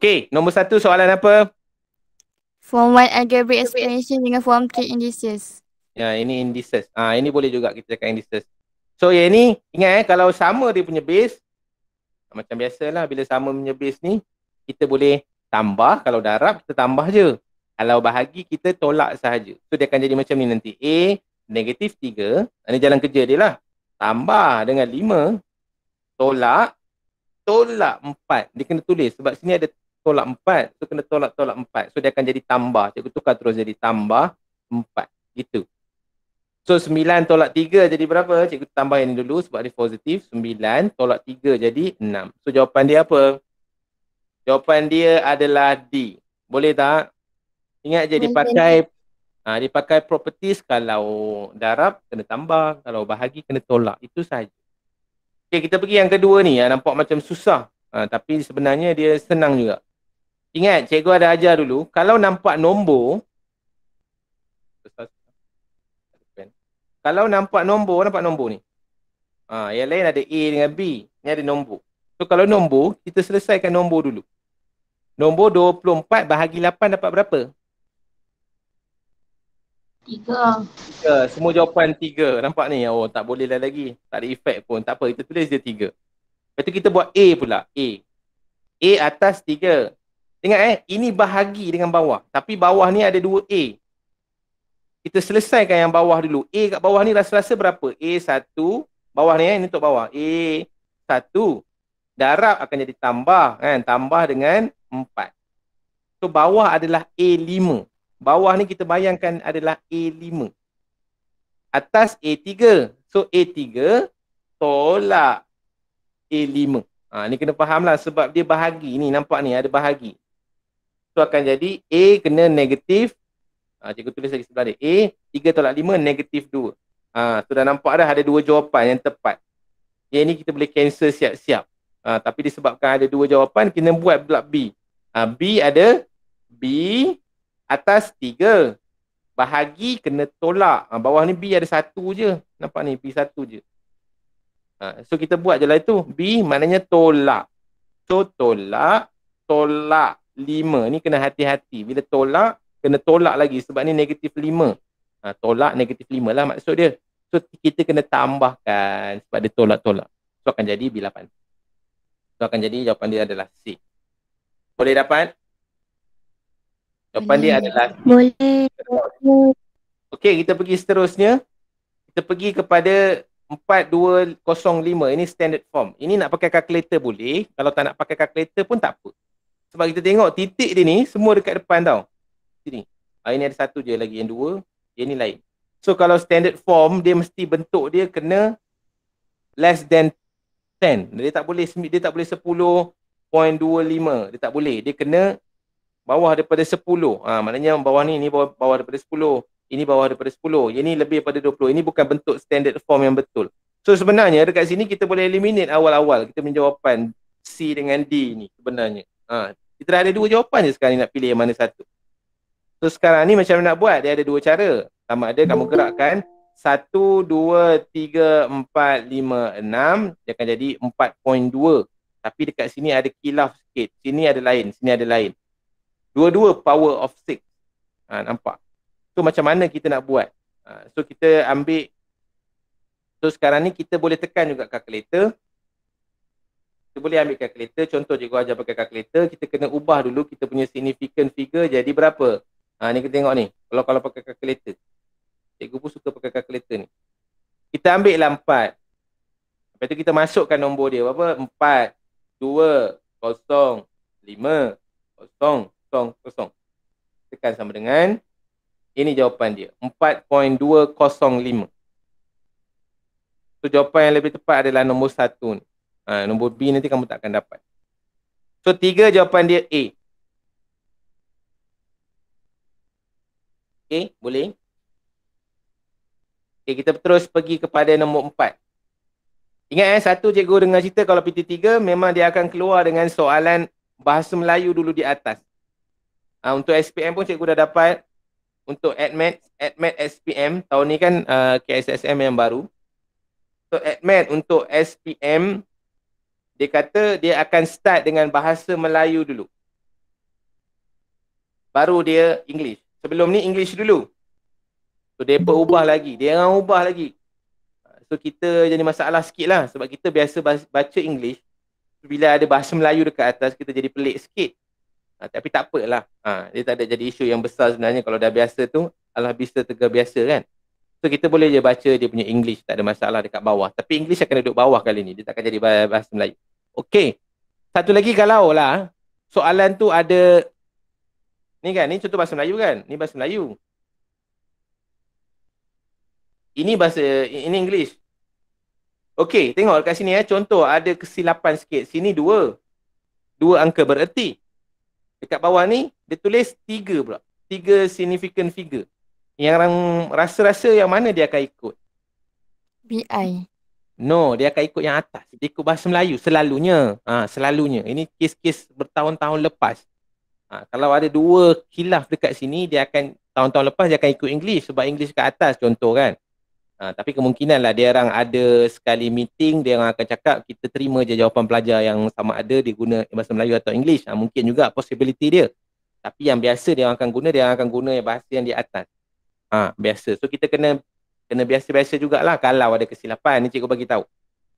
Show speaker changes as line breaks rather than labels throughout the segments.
Okay, nombor satu soalan apa? Form 1 algebraic explanation dengan form 3 indices. Ya, ini indices. Ah, ha, ini boleh juga kita cakap indices. So, yang ini, ingat eh, kalau sama dia punya base, ah, macam biasalah bila sama punya base ni, kita boleh tambah. Kalau darab, kita tambah je. Kalau bahagi, kita tolak sahaja. So, dia akan jadi macam ni nanti. A, negatif 3. Ini ah, jalan kerja dia lah. Tambah dengan 5, tolak, tolak 4. Dia kena tulis sebab sini ada tolak empat so kena tolak tolak empat so dia akan jadi tambah cikgu tukar terus jadi tambah empat gitu so sembilan tolak tiga jadi berapa cikgu tambah yang ini dulu sebab dia positif sembilan tolak tiga jadi enam so jawapan dia apa jawapan dia adalah D boleh tak ingat je pakai ha, dipakai properties kalau darab kena tambah kalau bahagi kena tolak itu saja Okay, kita pergi yang kedua ni. Ya. Nampak macam susah. Ha, tapi sebenarnya dia senang juga. Ingat, cikgu ada ajar dulu. Kalau nampak nombor. Kalau nampak nombor, nampak nombor ni. Ha, yang lain ada A dengan B. Ni ada nombor. So kalau nombor, kita selesaikan nombor dulu. Nombor 24 bahagi 8 dapat berapa? Tiga. Tiga. Semua jawapan tiga. Nampak ni? Oh tak boleh lah lagi. Tak ada efek pun. Tak apa, kita tulis dia 3. Lepas kita buat A pula. A. A atas tiga. Ingat eh, ini bahagi dengan bawah. Tapi bawah ni ada dua A. Kita selesaikan yang bawah dulu. A kat bawah ni rasa-rasa berapa? A satu. Bawah ni eh, ini untuk bawah. A satu. Darab akan jadi tambah kan. Tambah dengan empat. So bawah adalah A lima. Bawah ni kita bayangkan adalah A lima. Atas A tiga. So A tiga tolak A lima. Ha, ni kena faham lah sebab dia bahagi ni. Nampak ni ada bahagi. So akan jadi A kena negatif ha, ah, Cikgu tulis lagi sebelah dia A 3 tolak 5 negatif 2 ha, ah, So dah nampak dah ada dua jawapan yang tepat Yang ni kita boleh cancel siap-siap ha, Tapi disebabkan ada dua jawapan kena buat pula B ha, B ada B atas 3 Bahagi kena tolak. Ha, bawah ni B ada satu je. Nampak ni? B satu je. Ha, so kita buat je lah itu. B maknanya tolak. So tolak. Tolak lima ni kena hati-hati. Bila tolak, kena tolak lagi sebab ni negatif lima. Ha, tolak negatif lima lah maksud dia. So kita kena tambahkan sebab dia tolak-tolak. So akan jadi B8. So akan jadi jawapan dia adalah C. Boleh dapat? Jawapan Boleh. dia adalah C. Boleh. Okay kita pergi seterusnya. Kita pergi kepada 4205. Ini standard form. Ini nak pakai kalkulator boleh. Kalau tak nak pakai kalkulator pun tak apa. Sebab kita tengok titik dia ni semua dekat depan tau. Sini. Ah, ini ada satu je lagi yang dua. Yang ni lain. So kalau standard form dia mesti bentuk dia kena less than 10. Dia tak boleh dia tak boleh 10.25. Dia tak boleh. Dia kena bawah daripada 10. Ha, ah, maknanya bawah ni, ni bawah, bawah daripada 10. Ini bawah daripada 10. Yang ni lebih daripada 20. Ini bukan bentuk standard form yang betul. So sebenarnya dekat sini kita boleh eliminate awal-awal kita menjawapan C dengan D ni sebenarnya. Ha, kita ada dua jawapan je sekarang ni nak pilih yang mana satu. So sekarang ni macam nak buat? Dia ada dua cara. Sama ada kamu gerakkan 1, 2, 3, 4, 5, 6 Dia akan jadi empat point dua. Tapi dekat sini ada kilaf sikit Sini ada lain, sini ada lain Dua-dua power of six. ha, Nampak? So macam mana kita nak buat? Ha, so kita ambil So sekarang ni kita boleh tekan juga calculator kita boleh ambil kalkulator contoh cikgu ajar pakai kalkulator kita kena ubah dulu kita punya significant figure jadi berapa ha ni kita tengok ni kalau kalau pakai kalkulator cikgu pun suka pakai kalkulator ni kita ambil lah 4 lepas tu kita masukkan nombor dia berapa empat dua kosong lima kosong kosong kosong tekan sama dengan ini jawapan dia empat point dua 4.205 so jawapan yang lebih tepat adalah nombor satu ni Ha, nombor B nanti kamu tak akan dapat. So tiga jawapan dia A. Okey, boleh? Okey, kita terus pergi kepada nombor empat. Ingat eh, satu cikgu dengar cerita kalau PT3 memang dia akan keluar dengan soalan bahasa Melayu dulu di atas. Ha, untuk SPM pun cikgu dah dapat. Untuk admit, admit SPM, tahun ni kan uh, ah, KSSM yang baru. So admit untuk SPM dia kata dia akan start dengan bahasa Melayu dulu. Baru dia English. Sebelum ni English dulu. So, dia pun lagi. Dia orang ubah lagi. So, kita jadi masalah sikit lah. Sebab kita biasa baca English. So, bila ada bahasa Melayu dekat atas, kita jadi pelik sikit. Ha, tapi tak lah, Ha, dia tak ada jadi isu yang besar sebenarnya. Kalau dah biasa tu, Allah bisa tegar biasa kan. So, kita boleh je baca dia punya English. Tak ada masalah dekat bawah. Tapi English akan duduk bawah kali ni. Dia takkan jadi bahasa Melayu. Okey. Satu lagi kalau lah ah. soalan tu ada ni kan ni contoh bahasa Melayu kan? Ni bahasa Melayu. Ini bahasa ini English. Okey, tengok dekat sini eh contoh ada kesilapan sikit. Sini dua. Dua angka bererti. Dekat bawah ni dia tulis tiga pula. Tiga significant figure. Yang orang rasa-rasa yang mana dia akan ikut? BI. No, dia akan ikut yang atas. Dia ikut bahasa Melayu selalunya. Ha, selalunya. Ini kes-kes bertahun-tahun lepas. Ha, kalau ada dua kilaf dekat sini, dia akan tahun-tahun lepas dia akan ikut English sebab English kat atas contoh kan. Ha, tapi kemungkinan lah dia orang ada sekali meeting, dia orang akan cakap kita terima je jawapan pelajar yang sama ada dia guna bahasa Melayu atau English. Ha, mungkin juga possibility dia. Tapi yang biasa dia orang akan guna, dia orang akan guna bahasa yang di atas. Ha, biasa. So kita kena kena biasa-biasa jugalah kalau ada kesilapan ni cikgu bagi tahu.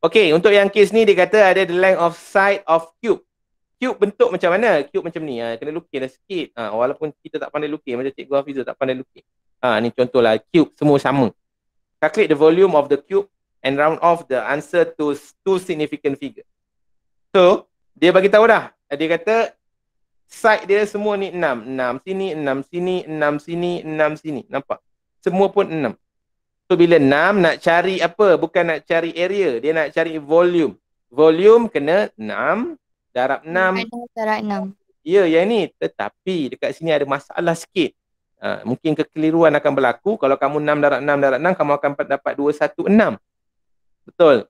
Okay untuk yang kes ni dia kata ada the length of side of cube. Cube bentuk macam mana? Cube macam ni. Ha, kena lukislah sikit. Ha, walaupun kita tak pandai lukis macam cikgu Hafiz tak pandai lukis. Ha, ni contohlah cube semua sama. Calculate the volume of the cube and round off the answer to two significant figure. So, dia bagi tahu dah. Dia kata side dia semua ni enam, enam sini, enam sini, enam sini, enam sini. Nampak? Semua pun 6. So bila enam nak cari apa? Bukan nak cari area. Dia nak cari volume. Volume kena enam. Darab enam. Darab enam. Ya yang ni. Tetapi dekat sini ada masalah sikit. Ha, mungkin kekeliruan akan berlaku kalau kamu enam darab enam darab enam kamu akan dapat dua satu enam. betul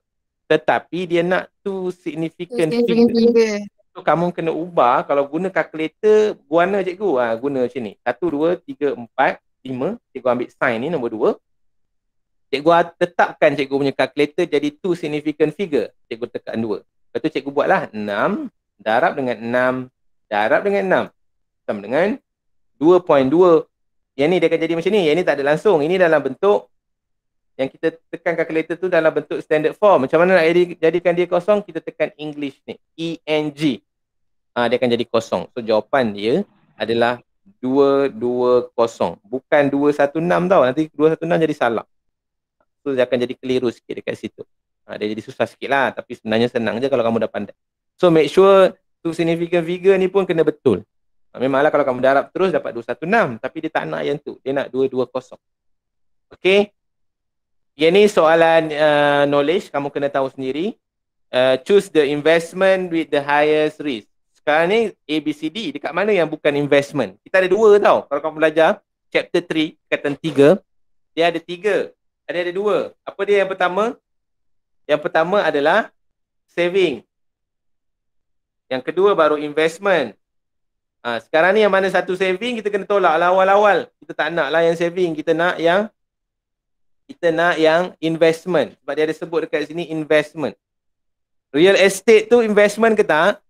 tetapi dia nak tu significant figure so kamu kena ubah kalau guna kalkulator guna cikgu ha, guna macam ni 1 2 3 4 5 cikgu ambil sign ni nombor dua. Cikgu tetapkan cikgu punya kalkulator jadi two significant figure. Cikgu tekan dua. Lepas tu cikgu buatlah enam darab dengan enam darab dengan enam. Sama dengan dua point dua. Yang ni dia akan jadi macam ni. Yang ni tak ada langsung. Ini dalam bentuk yang kita tekan kalkulator tu dalam bentuk standard form. Macam mana nak jadikan dia kosong? Kita tekan English ni. ENG. Ah ha, dia akan jadi kosong. So jawapan dia adalah dua dua kosong, Bukan dua satu enam tau. Nanti dua satu enam jadi salah tu dia akan jadi keliru sikit dekat situ. Ha, dia jadi susah sikit lah tapi sebenarnya senang je kalau kamu dah pandai. So make sure tu significant figure ni pun kena betul. Ha, memanglah kalau kamu darab terus dapat 216 tapi dia tak nak yang tu. Dia nak 220. Okay. Yang ni soalan uh, knowledge kamu kena tahu sendiri. Uh, choose the investment with the highest risk. Sekarang ni A, B, C, D. Dekat mana yang bukan investment? Kita ada dua tau. Kalau kamu belajar chapter 3, kata 3. Dia ada tiga ada ada dua. Apa dia yang pertama? Yang pertama adalah saving. Yang kedua baru investment. Ha, sekarang ni yang mana satu saving kita kena tolak lah awal-awal. Kita tak nak lah yang saving. Kita nak yang kita nak yang investment. Sebab dia ada sebut dekat sini investment. Real estate tu investment ke tak?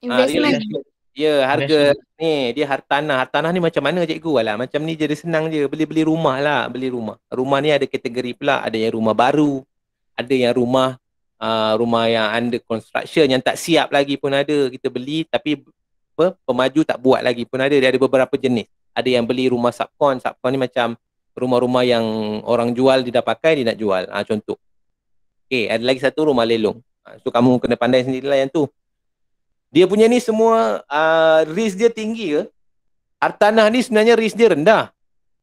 Investment. Ha, Ya, harga Nasional. ni dia hartanah. Hartanah ni macam mana cikgu? Alah, macam ni jadi senang je. Beli-beli rumah lah, beli rumah. Rumah ni ada kategori pula. Ada yang rumah baru, ada yang rumah uh, rumah yang under construction yang tak siap lagi pun ada. Kita beli tapi apa, pemaju tak buat lagi pun ada. Dia ada beberapa jenis. Ada yang beli rumah subcon. Subcon ni macam rumah-rumah yang orang jual dia dah pakai, dia nak jual. Ha, contoh. Okay, ada lagi satu rumah lelong. Ah, so, kamu kena pandai sendirilah yang tu dia punya ni semua uh, risk dia tinggi ke? Hartanah ni sebenarnya risk dia rendah.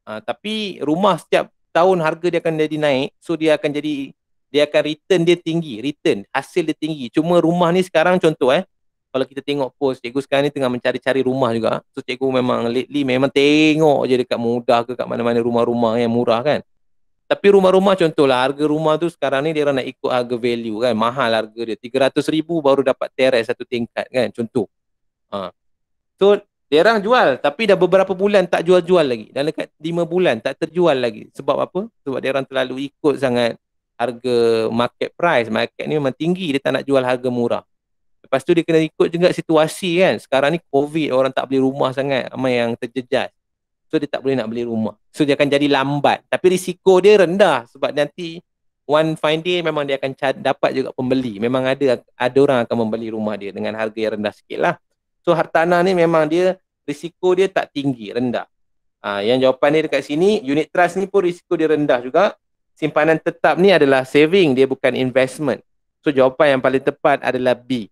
Uh, tapi rumah setiap tahun harga dia akan jadi naik. So dia akan jadi, dia akan return dia tinggi. Return, hasil dia tinggi. Cuma rumah ni sekarang contoh eh. Kalau kita tengok post, cikgu sekarang ni tengah mencari-cari rumah juga. So cikgu memang lately memang tengok je dekat mudah ke kat mana-mana rumah-rumah yang murah kan. Tapi rumah-rumah contohlah harga rumah tu sekarang ni dia nak ikut harga value kan. Mahal harga dia. RM300,000 baru dapat teres satu tingkat kan. Contoh. Ha. So, dia jual tapi dah beberapa bulan tak jual-jual lagi. Dah dekat 5 bulan tak terjual lagi. Sebab apa? Sebab dia terlalu ikut sangat harga market price. Market ni memang tinggi. Dia tak nak jual harga murah. Lepas tu dia kena ikut juga situasi kan. Sekarang ni COVID orang tak beli rumah sangat. Ramai yang terjejas. So dia tak boleh nak beli rumah. So dia akan jadi lambat. Tapi risiko dia rendah sebab nanti one fine day memang dia akan dapat juga pembeli. Memang ada ada orang akan membeli rumah dia dengan harga yang rendah sikit lah. So hartanah ni memang dia risiko dia tak tinggi, rendah. Ha, yang jawapan dia dekat sini, unit trust ni pun risiko dia rendah juga. Simpanan tetap ni adalah saving, dia bukan investment. So jawapan yang paling tepat adalah B.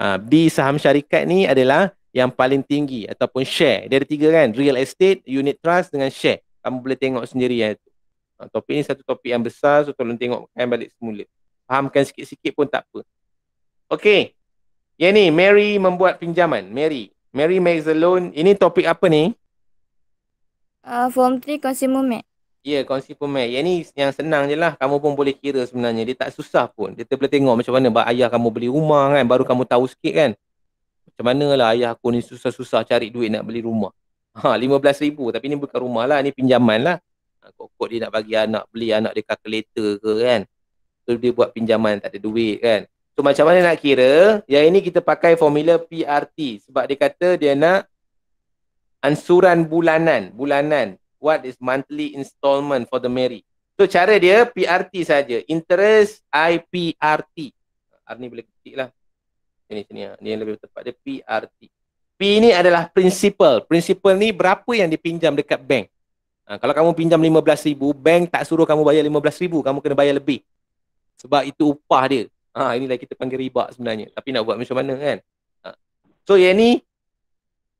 Ha, B saham syarikat ni adalah yang paling tinggi ataupun share. Dia ada tiga kan, real estate, unit trust dengan share. Kamu boleh tengok sendiri ya. Ha, topik ni satu topik yang besar, so tolong tengok kan balik semula. Fahamkan sikit-sikit pun tak apa. Okay. Yang ni, Mary membuat pinjaman. Mary. Mary makes a loan. Ini topik apa ni? Uh, form 3 consumer mat. Ya, yeah, consumer mat. Yang ni yang senang je lah. Kamu pun boleh kira sebenarnya. Dia tak susah pun. Dia boleh tengok macam mana. Bah, ayah kamu beli rumah kan. Baru kamu tahu sikit kan. Macam lah, ayah aku ni susah-susah cari duit nak beli rumah. Ha, RM15,000 tapi ni bukan rumah lah, ni pinjaman lah. Ha, kok dia nak bagi anak beli anak dia kalkulator ke kan. So dia buat pinjaman tak ada duit kan. So macam mana nak kira? Yang ini kita pakai formula PRT sebab dia kata dia nak ansuran bulanan, bulanan. What is monthly installment for the married? So cara dia PRT saja, interest IPRT. R ni boleh ketik lah. Ini sini ni yang lebih tepat dia PRT. P ni adalah principal. Principal ni berapa yang dipinjam dekat bank. Ha, kalau kamu pinjam RM15,000, bank tak suruh kamu bayar RM15,000. Kamu kena bayar lebih. Sebab itu upah dia. Ha, inilah kita panggil riba sebenarnya. Tapi nak buat macam mana kan? Ha. So yang ni,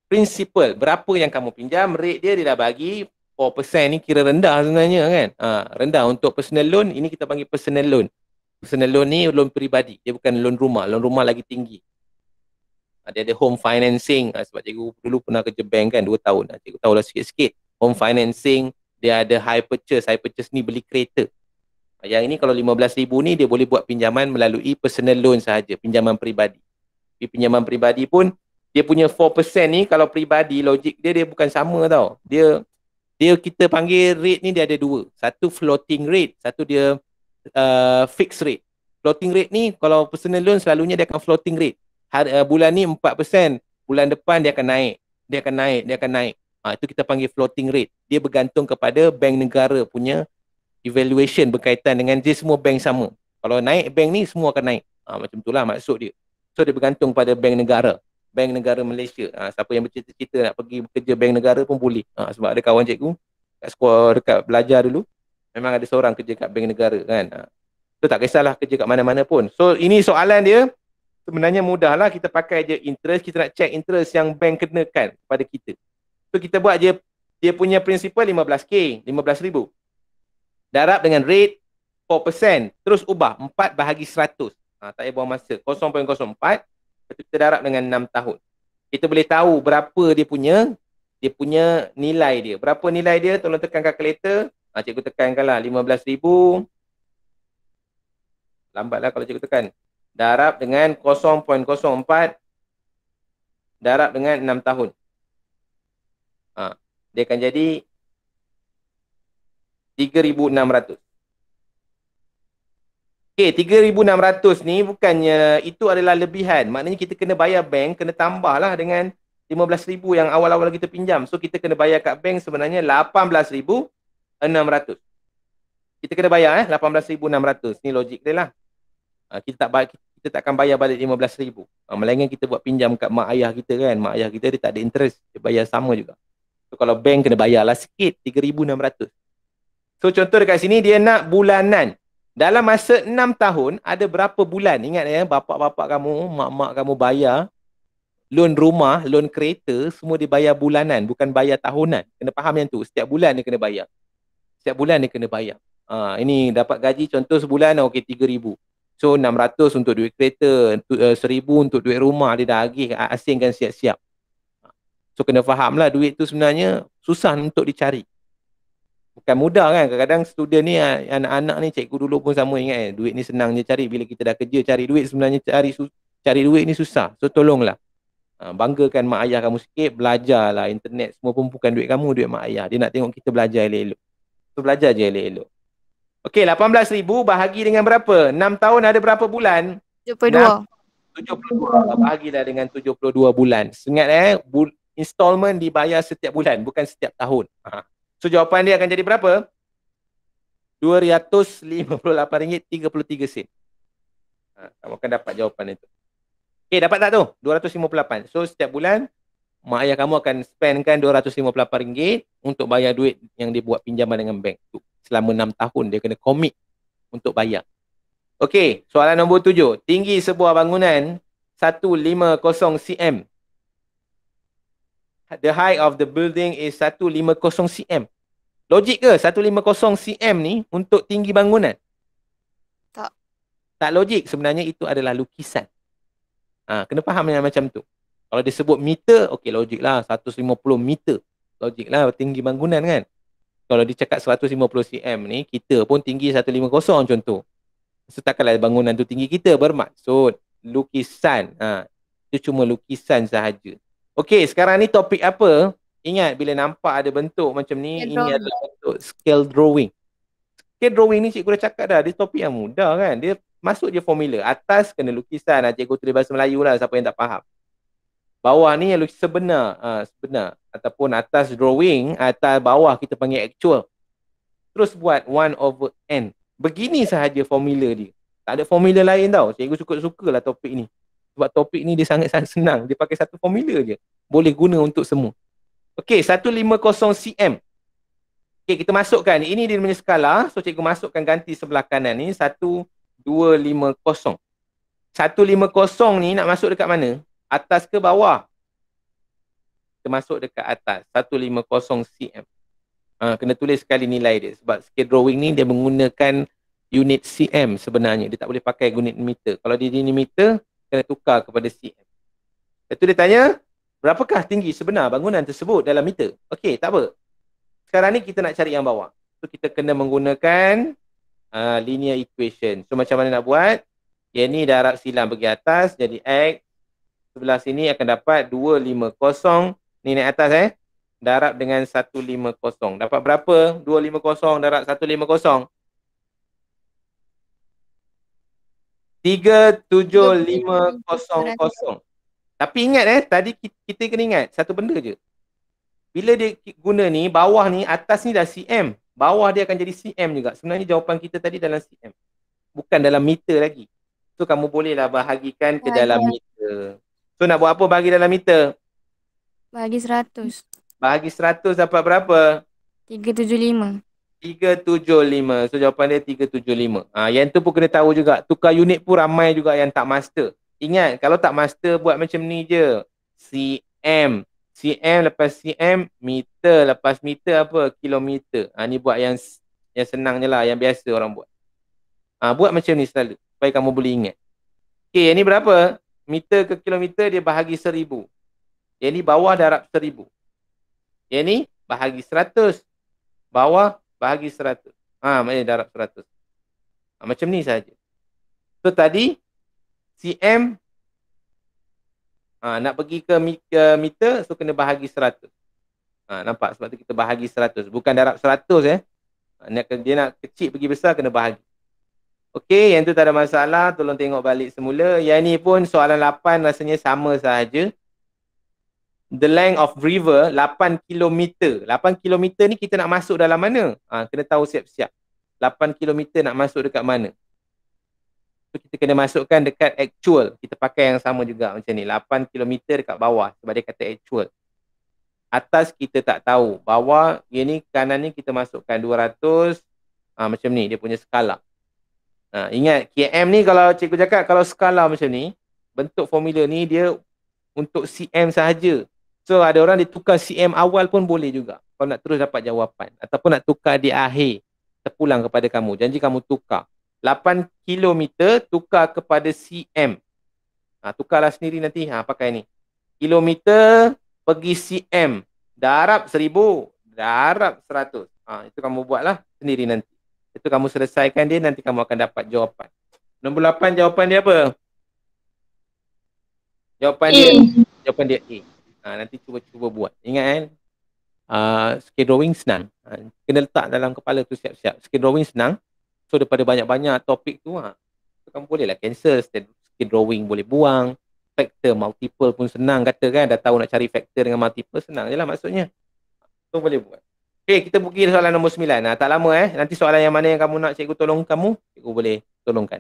principal. Berapa yang kamu pinjam, rate dia dia dah bagi. 4% ni kira rendah sebenarnya kan? Ha, rendah untuk personal loan, ini kita panggil personal loan personal loan ni loan peribadi. Dia bukan loan rumah. Loan rumah lagi tinggi. Ada ha, ada home financing. Ha, sebab cikgu dulu pernah kerja bank kan 2 tahun. Ha, cikgu tahu lah sikit-sikit. Home financing, dia ada high purchase. High purchase ni beli kereta. Yang ini kalau RM15,000 ni dia boleh buat pinjaman melalui personal loan sahaja. Pinjaman peribadi. Tapi pinjaman peribadi pun dia punya 4% ni kalau peribadi logik dia dia bukan sama tau. Dia dia kita panggil rate ni dia ada dua. Satu floating rate, satu dia uh, fixed rate. Floating rate ni kalau personal loan selalunya dia akan floating rate. Har, uh, bulan ni 4%, bulan depan dia akan naik. Dia akan naik, dia akan naik. Uh, itu kita panggil floating rate. Dia bergantung kepada bank negara punya evaluation berkaitan dengan dia semua bank sama. Kalau naik bank ni semua akan naik. Uh, macam itulah maksud dia. So dia bergantung pada bank negara. Bank negara Malaysia. Uh, siapa yang bercita-cita nak pergi bekerja bank negara pun boleh. Uh, sebab ada kawan cikgu kat sekolah dekat belajar dulu. Memang ada seorang kerja kat bank negara kan. Ha. So tak kisahlah kerja kat mana-mana pun. So ini soalan dia sebenarnya mudahlah kita pakai je interest kita nak check interest yang bank kenakan pada kita. So kita buat je dia punya prinsipal principal 15k, 15000. Darab dengan rate 4%, terus ubah 4 bahagi 100. Ha, tak payah buang masa. 0.04 Lepas kita darab dengan 6 tahun. Kita boleh tahu berapa dia punya dia punya nilai dia. Berapa nilai dia? Tolong tekan kalkulator. Ha, cikgu tekankan lah 15,000. Lambatlah kalau cikgu tekan. Darab dengan 0.04. Darab dengan 6 tahun. Ha, dia akan jadi 3,600. Okey, 3,600 ni bukannya itu adalah lebihan. Maknanya kita kena bayar bank, kena tambahlah dengan 15,000 yang awal-awal kita pinjam. So, kita kena bayar kat bank sebenarnya 18,000. 18,600. Kita kena bayar eh 18,600. Ni logik dia lah. Ha, kita tak bayar, kita takkan bayar balik 15,000. Ha, ah, melainkan kita buat pinjam kat mak ayah kita kan. Mak ayah kita dia tak ada interest. Dia bayar sama juga. So, kalau bank kena bayarlah sikit 3,600. So contoh dekat sini dia nak bulanan. Dalam masa enam tahun ada berapa bulan? Ingat ya, bapak-bapak kamu, mak-mak kamu bayar loan rumah, loan kereta semua dibayar bulanan bukan bayar tahunan. Kena faham yang tu. Setiap bulan dia kena bayar setiap bulan dia kena bayar. Ha, ini dapat gaji contoh sebulan okey 3000. So 600 untuk duit kereta, 1000 eh, untuk duit rumah dia dah agih asingkan siap-siap. So kena faham lah duit tu sebenarnya susah untuk dicari. Bukan mudah kan. Kadang-kadang student ni, anak-anak ni, cikgu dulu pun sama ingat kan. Duit ni senang je cari. Bila kita dah kerja cari duit sebenarnya cari cari duit ni susah. So tolonglah. Ha, banggakan mak ayah kamu sikit. Belajarlah internet semua pun bukan duit kamu, duit mak ayah. Dia nak tengok kita belajar elok-elok tu belajar je elok-elok. Okey, 18,000 bahagi dengan berapa? 6 tahun ada berapa bulan? 72. 72 bahagilah dengan 72 bulan. Ingat eh, bu- installment dibayar setiap bulan, bukan setiap tahun. Ha. So jawapan dia akan jadi berapa? RM258.33 sen. Ha, kamu akan dapat jawapan itu. Okey, dapat tak tu? 258. So setiap bulan mak ayah kamu akan spendkan RM258 untuk bayar duit yang dia buat pinjaman dengan bank tu. Selama enam tahun dia kena komit untuk bayar. Okey, soalan nombor tujuh. Tinggi sebuah bangunan 150 cm. The height of the building is 150 cm. Logik ke 150 cm ni untuk tinggi bangunan? Tak. Tak logik. Sebenarnya itu adalah lukisan. Ha, kena faham macam tu. Kalau dia sebut meter, okey logik lah. 150 meter. Logik lah tinggi bangunan kan. Kalau dia cakap 150 cm ni, kita pun tinggi 150 contoh. Setakatlah bangunan tu tinggi kita bermaksud lukisan. Ha, itu cuma lukisan sahaja. Okey, sekarang ni topik apa? Ingat bila nampak ada bentuk macam ni, scale ini drawing. adalah bentuk scale drawing. Scale drawing ni cikgu dah cakap dah, dia topik yang mudah kan. Dia masuk je formula. Atas kena lukisan, cikgu tulis bahasa Melayu lah siapa yang tak faham bawah ni yang lukisan sebenar uh, sebenar ataupun atas drawing atas bawah kita panggil actual terus buat 1 over n begini sahaja formula dia tak ada formula lain tau cikgu suka suka lah topik ni sebab topik ni dia sangat sangat senang dia pakai satu formula je boleh guna untuk semua okey 150 cm okey kita masukkan ini dia punya skala so cikgu masukkan ganti sebelah kanan ni 1 250 150 ni nak masuk dekat mana? atas ke bawah termasuk dekat atas 150 cm ha, kena tulis sekali nilai dia sebab scale drawing ni dia menggunakan unit cm sebenarnya dia tak boleh pakai unit meter kalau dia unit meter kena tukar kepada cm itu dia tanya berapakah tinggi sebenar bangunan tersebut dalam meter okey tak apa sekarang ni kita nak cari yang bawah so kita kena menggunakan uh, linear equation so macam mana nak buat yang ni darab silang pergi atas jadi x sebelah sini akan dapat 250 ni naik atas eh darab dengan 150 dapat berapa 250 darab 150 tiga tujuh lima kosong kosong. Tapi ingat eh, tadi kita kena ingat satu benda je. Bila dia guna ni, bawah ni, atas ni dah CM. Bawah dia akan jadi CM juga. Sebenarnya jawapan kita tadi dalam CM. Bukan dalam meter lagi. So kamu bolehlah bahagikan ke dalam meter. So nak buat apa bagi dalam meter? Bagi seratus. Bagi seratus dapat berapa? Tiga Tiga tujuh lima. tujuh lima. So jawapan dia tiga tujuh lima. Ah yang tu pun kena tahu juga. Tukar unit pun ramai juga yang tak master. Ingat kalau tak master buat macam ni je. CM. CM lepas CM meter lepas meter apa? Kilometer. Ah ni buat yang yang senangnya lah yang biasa orang buat. Ah buat macam ni selalu supaya kamu boleh ingat. Okey, yang ni berapa? meter ke kilometer dia bahagi seribu. Yang ni bawah darab seribu. Yang ni bahagi seratus. Bawah bahagi seratus. Ha, maknanya darab seratus. Ha, macam ni saja. So tadi CM ha, nak pergi ke meter so kena bahagi seratus. Ha, nampak sebab tu kita bahagi seratus. Bukan darab seratus eh. Ha, dia nak kecil pergi besar kena bahagi. Okey, yang tu tak ada masalah. Tolong tengok balik semula. Yang ni pun soalan 8 rasanya sama sahaja. The length of river 8 km. 8 km ni kita nak masuk dalam mana? Ha, kena tahu siap-siap. 8 km nak masuk dekat mana? So, kita kena masukkan dekat actual. Kita pakai yang sama juga macam ni. 8 km dekat bawah sebab dia kata actual. Atas kita tak tahu. Bawah, ini kanan ni kita masukkan 200. Ha, macam ni dia punya skala. Ha, ingat KM ni kalau cikgu cakap kalau skala macam ni, bentuk formula ni dia untuk CM sahaja. So ada orang dia tukar CM awal pun boleh juga. Kalau nak terus dapat jawapan ataupun nak tukar di akhir terpulang kepada kamu. Janji kamu tukar. 8 kilometer tukar kepada CM. Ha, tukarlah sendiri nanti. Ha, pakai ni. Kilometer pergi CM. Darab seribu Darab seratus. Ha, itu kamu buatlah sendiri nanti. Itu kamu selesaikan dia nanti kamu akan dapat jawapan. Nombor 8 jawapan dia apa? Jawapan e. dia jawapan dia A. Ha, nanti cuba-cuba buat. Ingat kan? Eh? Ha, uh, skill drawing senang. Ha, kena letak dalam kepala tu siap-siap. Skill drawing senang. So daripada banyak-banyak topik tu ha, kamu bolehlah lah cancel. Skill drawing boleh buang. Factor multiple pun senang kata kan. Dah tahu nak cari factor dengan multiple senang je lah maksudnya. So boleh buat. Okey, eh, kita pergi soalan nombor 9. Nah, tak lama eh. Nanti soalan yang mana yang kamu nak cikgu tolong kamu, cikgu boleh tolongkan.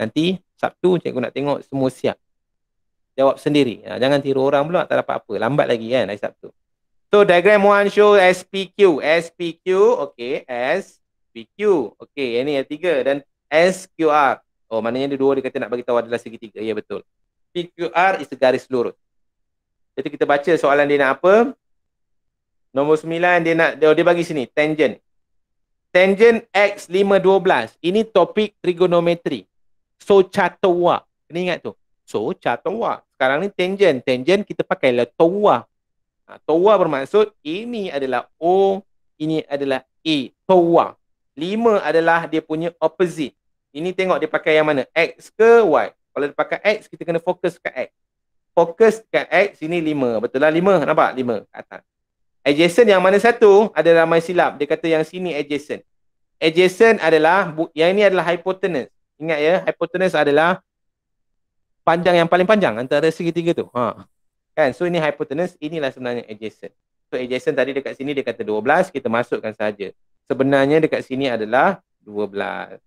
Nanti Sabtu cikgu nak tengok semua siap. Jawab sendiri. Ha, jangan tiru orang pula tak dapat apa. Lambat lagi kan hari Sabtu. So diagram one show SPQ. SPQ, okey, SPQ. Okey, yang ni yang tiga dan SQR. Oh, maknanya dia dua dia kata nak bagi tahu adalah segi tiga. Ya betul. PQR is garis lurus. Jadi kita baca soalan dia nak apa. Nombor 9 dia nak dia, bagi sini tangent. Tangent X 512. Ini topik trigonometri. So catua. Kena ingat tu. So catua. Sekarang ni tangent. Tangent kita pakai la toa. Ha, toa bermaksud ini adalah O, ini adalah A. Toa. 5 adalah dia punya opposite. Ini tengok dia pakai yang mana? X ke Y? Kalau dia pakai X, kita kena fokus kat X. Fokus kat X, sini 5. Betul lah 5. Nampak? 5 atas. Adjacent yang mana satu ada ramai silap. Dia kata yang sini adjacent. Adjacent adalah, yang ini adalah hypotenuse. Ingat ya, hypotenuse adalah panjang yang paling panjang antara segitiga tu. Ha. Kan? So ini hypotenuse, inilah sebenarnya adjacent. So adjacent tadi dekat sini dia kata 12, kita masukkan saja. Sebenarnya dekat sini adalah 12.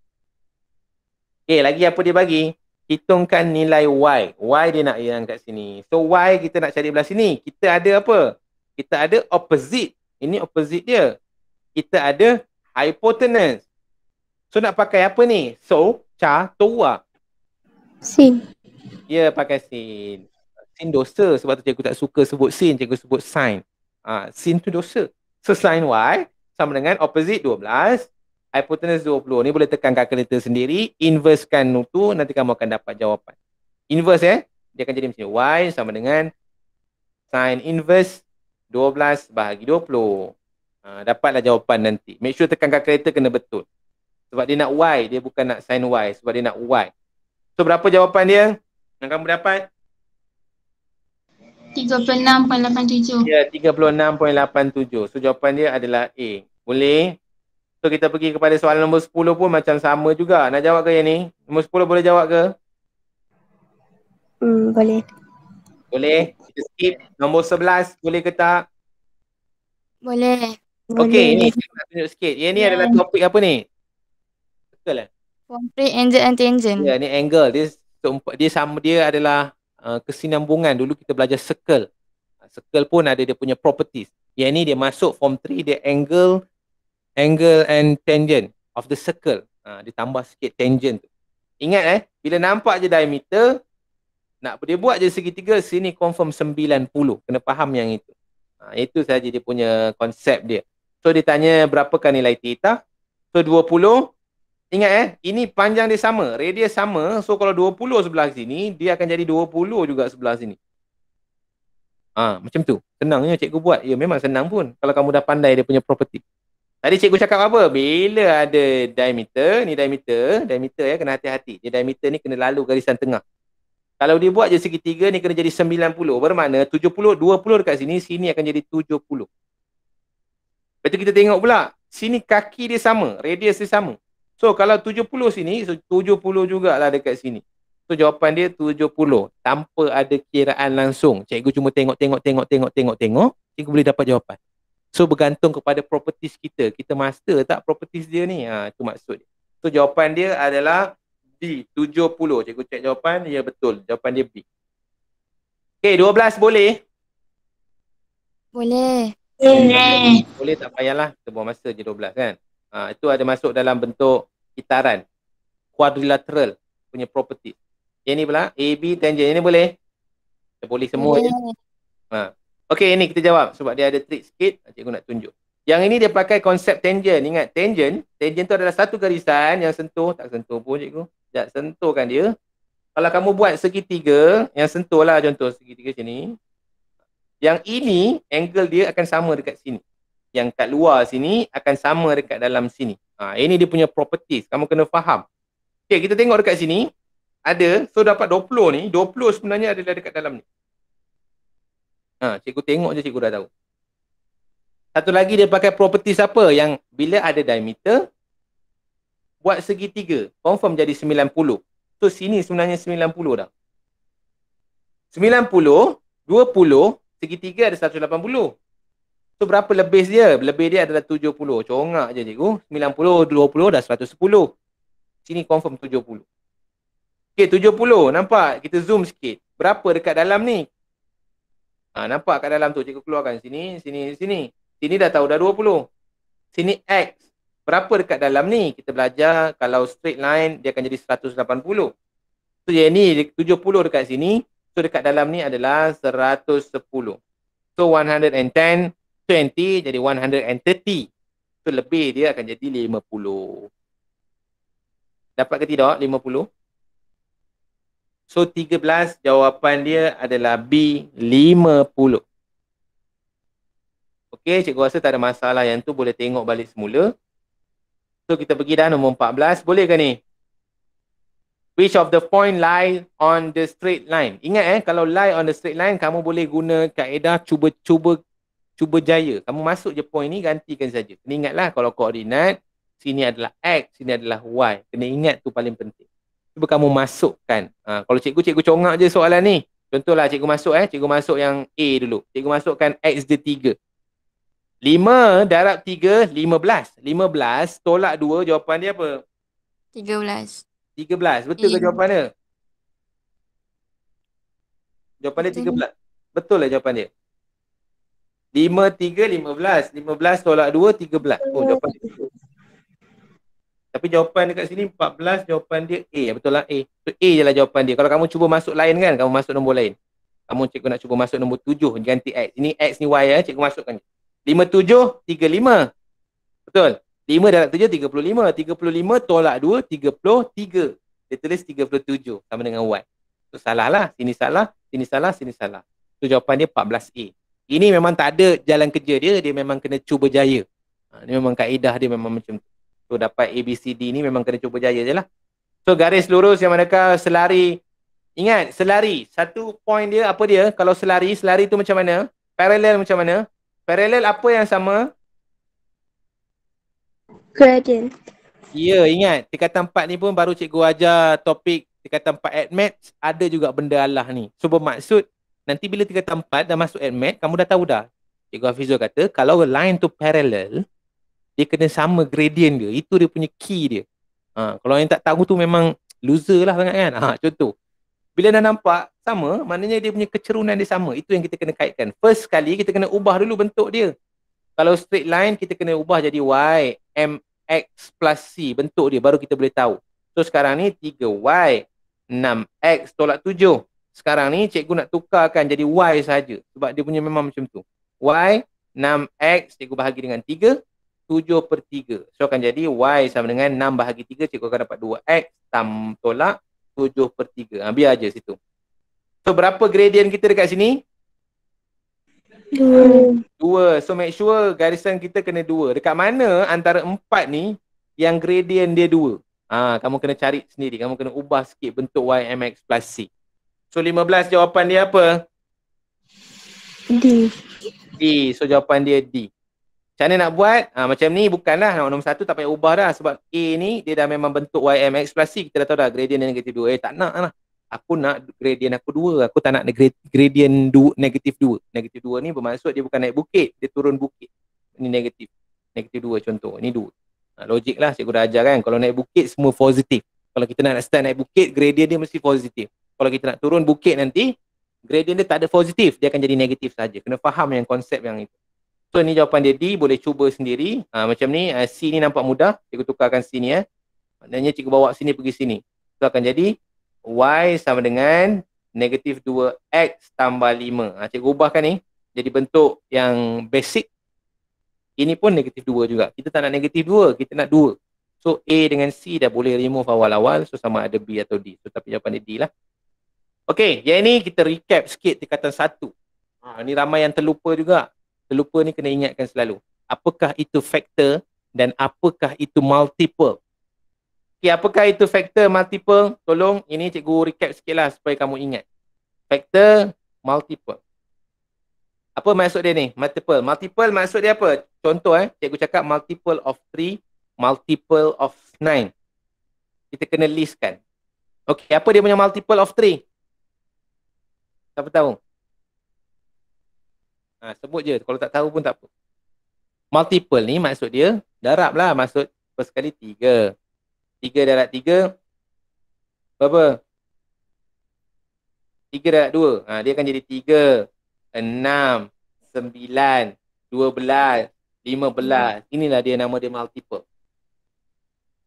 Okay, lagi apa dia bagi? Hitungkan nilai Y. Y dia nak yang kat sini. So Y kita nak cari belah sini. Kita ada apa? kita ada opposite. Ini opposite dia. Kita ada hypotenuse. So nak pakai apa ni? So, ca, tua. Sin. Ya, yeah, pakai sin. Sin dosa sebab tu cikgu tak suka sebut sin, cikgu sebut sign. Ha, sin tu dosa. So sign Y sama dengan opposite 12, hypotenuse 20. Ni boleh tekan kalkulator sendiri, inversekan tu, nanti kamu akan dapat jawapan. Inverse eh, dia akan jadi macam ni. Y sama dengan sin inverse 12 bahagi 20. Uh, ha, dapatlah jawapan nanti. Make sure tekan kalkulator kena betul. Sebab dia nak Y, dia bukan nak sign Y. Sebab dia nak Y. So berapa jawapan dia yang kamu dapat? 36.87. Ya, yeah, 36.87. So jawapan dia adalah A. Boleh? So kita pergi kepada soalan nombor 10 pun macam sama juga. Nak jawab ke yang ni? Nombor 10 boleh jawab ke? Hmm, boleh. Boleh? kita skip. Nombor sebelas boleh ke tak? Boleh. Okey, ini saya nak tunjuk sikit. Yang ni yeah. adalah topik apa ni? Betul lah. Complete angle and tangent. Ya, yeah, ni angle. Dia dia sama dia adalah uh, kesinambungan. Dulu kita belajar circle. Uh, circle pun ada dia punya properties. Yang ni dia masuk form 3, dia angle angle and tangent of the circle. Uh, dia sikit tangent tu. Ingat eh, bila nampak je diameter, nak dia buat je segitiga sini confirm 90. Kena faham yang itu. Ha, itu saja dia punya konsep dia. So dia tanya berapakah nilai theta? So 20. Ingat eh, ini panjang dia sama, radius sama. So kalau 20 sebelah sini, dia akan jadi 20 juga sebelah sini. Ha, macam tu. Senangnya cikgu buat. Ya memang senang pun kalau kamu dah pandai dia punya property. Tadi cikgu cakap apa? Bila ada diameter, ni diameter, diameter ya kena hati-hati. Dia diameter ni kena lalu garisan tengah. Kalau dia buat je segitiga ni kena jadi sembilan 90. Bermakna dua puluh dekat sini, sini akan jadi 70. Lepas tu kita tengok pula, sini kaki dia sama, radius dia sama. So kalau tujuh puluh sini, tujuh so 70 jugalah dekat sini. So jawapan dia tujuh puluh tanpa ada kiraan langsung. Cikgu cuma tengok, tengok, tengok, tengok, tengok, tengok. Cikgu boleh dapat jawapan. So bergantung kepada properties kita. Kita master tak properties dia ni? Ha, tu maksud dia. So jawapan dia adalah B 70. Cikgu cek jawapan, ya betul. Jawapan dia B. Okey, 12 boleh? Boleh. Boleh. Boleh tak payahlah. Kita buang masa je 12 kan. Ha, itu ada masuk dalam bentuk kitaran. Quadrilateral punya property. Yang ni pula, B tangent. Yang ni boleh? Kita boleh semua boleh. je. Ha. Okey, ini kita jawab sebab dia ada trick sikit. Cikgu nak tunjuk. Yang ini dia pakai konsep tangent. Ingat, tangent. Tangent tu adalah satu garisan yang sentuh. Tak sentuh pun cikgu. Sekejap, sentuhkan dia. Kalau kamu buat segitiga, yang sentuh lah contoh segitiga macam ni. Yang ini, angle dia akan sama dekat sini. Yang kat luar sini akan sama dekat dalam sini. Ha, ini dia punya properties. Kamu kena faham. Okay, kita tengok dekat sini. Ada, so dapat 20 ni. 20 sebenarnya adalah dekat dalam ni. Ha, cikgu tengok je cikgu dah tahu. Satu lagi dia pakai property siapa yang bila ada diameter buat segitiga confirm jadi 90. So sini sebenarnya 90 dah. 90, 20, segitiga ada 180. So berapa lebih dia? Lebih dia adalah 70. Congak je cikgu. 90, 20 dah 110. Sini confirm 70. Okey 70 nampak kita zoom sikit. Berapa dekat dalam ni? Ha, nampak kat dalam tu cikgu keluarkan sini, sini, sini. Sini dah tahu dah 20. Sini X. Berapa dekat dalam ni? Kita belajar kalau straight line dia akan jadi 180. So yang ni 70 dekat sini. So dekat dalam ni adalah 110. So 110, 20 jadi 130. So lebih dia akan jadi 50. Dapat ke tidak 50? So 13 jawapan dia adalah B 50. Okey, cikgu rasa tak ada masalah yang tu boleh tengok balik semula. So kita pergi dah nombor 14. Boleh ke ni? Which of the point lie on the straight line? Ingat eh, kalau lie on the straight line, kamu boleh guna kaedah cuba-cuba cuba jaya. Kamu masuk je point ni, gantikan saja. Kena ingatlah kalau koordinat, sini adalah X, sini adalah Y. Kena ingat tu paling penting. Cuba kamu masukkan. Ha, kalau cikgu, cikgu congak je soalan ni. Contohlah cikgu masuk eh, cikgu masuk yang A dulu. Cikgu masukkan X dia tiga. Lima darab tiga, lima belas. Lima belas, tolak dua, jawapan dia apa? Tiga belas. Tiga belas, betul ke jawapan dia? Jawapan dia tiga belas. Betul lah jawapan dia. Lima, tiga, lima belas. Lima belas, tolak dua, tiga belas. Oh, jawapan dia Tapi jawapan dekat sini empat belas, jawapan dia A. Betul lah A. So A je lah jawapan dia. Kalau kamu cuba masuk lain kan, kamu masuk nombor lain. Kamu cikgu nak cuba masuk nombor tujuh, ganti X. Ini X ni Y ya, cikgu masukkan je. Lima tujuh tiga lima Betul. 5 darab tiga puluh lima tolak dua tiga 2, 33. Dia tulis tujuh sama dengan what. So, salah lah. Sini salah, sini salah, sini salah. So, jawapan dia empat belas a Ini memang tak ada jalan kerja dia. Dia memang kena cuba jaya. Ha, ini memang kaedah dia memang macam tu. So, dapat A, B, C, D ni memang kena cuba jaya je lah. So, garis lurus yang manakah selari. Ingat, selari. Satu point dia, apa dia? Kalau selari, selari tu macam mana? Paralel macam mana? Paralel apa yang sama? Gradient. Ya, yeah, ingat. Tingkatan 4 ni pun baru cikgu ajar topik tingkatan 4 admat ada juga benda Allah ni. So bermaksud nanti bila tingkatan 4 dah masuk admat, kamu dah tahu dah. Cikgu Hafizul kata kalau line tu parallel, dia kena sama gradient dia. Itu dia punya key dia. Ha, kalau yang tak tahu tu memang loser lah sangat kan. Ha, contoh. Bila dah nampak sama, maknanya dia punya kecerunan dia sama. Itu yang kita kena kaitkan. First sekali kita kena ubah dulu bentuk dia. Kalau straight line kita kena ubah jadi y mx plus c bentuk dia baru kita boleh tahu. So sekarang ni 3y 6x tolak 7. Sekarang ni cikgu nak tukarkan jadi y saja sebab dia punya memang macam tu. y 6x cikgu bahagi dengan 3 7 per 3. So akan jadi y sama dengan 6 bahagi 3 cikgu akan dapat 2x tam, tolak 7 per 3. Ha, ah, biar je situ. So berapa gradient kita dekat sini? 2. 2. So make sure garisan kita kena 2. Dekat mana antara 4 ni yang gradient dia 2? ha, ah, kamu kena cari sendiri. Kamu kena ubah sikit bentuk y YMX plus C. So 15 jawapan dia apa? D. D. So jawapan dia D. Cara nak buat ha, macam ni bukanlah nombor satu tak payah ubah dah sebab A ni dia dah memang bentuk YMX plus C. Kita dah tahu dah gradient dia negatif 2. Eh tak nak lah. Aku nak gradient aku 2. Aku tak nak gradient du- negatif dua, Negatif dua ni bermaksud dia bukan naik bukit. Dia turun bukit. Ni negatif. Negatif dua contoh. Ni dua, Ha, logik lah cikgu dah ajar kan. Kalau naik bukit semua positif. Kalau kita nak start naik bukit gradient dia mesti positif. Kalau kita nak turun bukit nanti gradient dia tak ada positif. Dia akan jadi negatif saja. Kena faham yang konsep yang itu. So ni jawapan dia D boleh cuba sendiri ha, macam ni uh, C ni nampak mudah cikgu tukarkan sini eh maknanya cikgu bawa sini pergi sini so akan jadi Y sama dengan negatif 2X tambah 5 ha, cikgu ubahkan ni jadi bentuk yang basic ini pun negatif 2 juga kita tak nak negatif 2 kita nak 2 so A dengan C dah boleh remove awal-awal so sama ada B atau D so tapi jawapan dia D lah Okay, yang ini kita recap sikit tingkatan 1 ha, Ini ramai yang terlupa juga terlupa ni kena ingatkan selalu. Apakah itu faktor dan apakah itu multiple? Okay, apakah itu faktor multiple? Tolong ini cikgu recap sikit lah supaya kamu ingat. Faktor multiple. Apa maksud dia ni? Multiple. Multiple maksud dia apa? Contoh eh, cikgu cakap multiple of three, multiple of nine. Kita kena listkan. Okay, apa dia punya multiple of three? Siapa tahu? Ha, sebut je. Kalau tak tahu pun tak apa. Multiple ni maksud dia darab lah. Maksud per sekali tiga. Tiga darab tiga. Berapa? Tiga darab dua. Ha, dia akan jadi tiga. Enam. Sembilan. Dua belas. Lima belas. Inilah dia nama dia multiple.